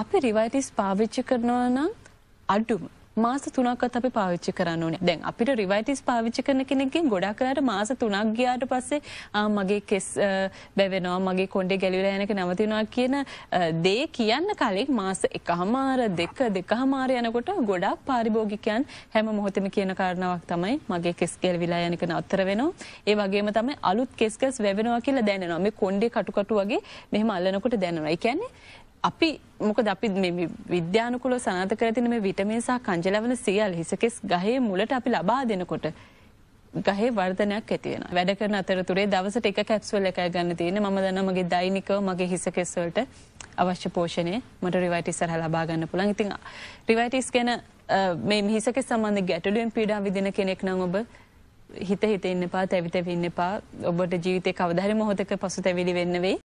අපි රිවයිටිස් පාවිච්චි කරනවා නම් අඩුම මාස තුනක්වත් අපි පාවිච්චි කරන්න ඕනේ. දැන් අපිට රිවයිටිස් පාවිච්චි කරන කෙනෙක්ගෙන් ගොඩක් කරාට මාස තුනක් ගියාට පස්සේ මගේ කෙස් බැවෙනවා මගේ කොණ්ඩේ ගැලිලා යනක නැවතිනවා කියන දේ කියන්න කලින් මාස එකහමාර දෙක දෙකහමාර යනකොට ගොඩක් පාරිභෝගිකයන් හැම මොහොතෙම කියන කාරණාවක් තමයි මගේ කෙස් ගැලවිලා යනක නතර වෙනවා. ඒ වගේම තමයි අලුත් කෙස් ගැස් වැවෙනවා කියලා දැනෙනවා. මේ කොණ්ඩේ කටු කටු වගේ මෙහෙම අල්ලනකොට දැනෙනවා. ඒ කියන්නේ අපි මොකද අපි විද්‍යානකුල සනත කරතින මේ විටමේසා කංජලවන සියල් හිසකෙස් ගහේ මුලට අපි ලබා දෙනකොට ගහේ වර්ධනයක් ඇතිවෙන වැඩ කරන අතරතුරේ දවසට එක කැප්ස්වල් එකය ගන්න තියෙන ම දනමගේ දෛනිකව මගේ හිසකෙස්වලට අවශ්‍ය පෝෂණය මට රිවයිටස් සරහ ලබාගන්න පුළන් ඉතිං රිවයිටස් ගැන මේ මිහිසක සම්බන්ධ ගැටලුවෙන් පීඩා විදින කෙනෙක් නං ඔබ හිත හිතෙන්න පා තැවිතැවින්න පා ඔබට ජීවිතය කවදහරි මොහොතක පසු තැවිලි වෙන්නවෙයි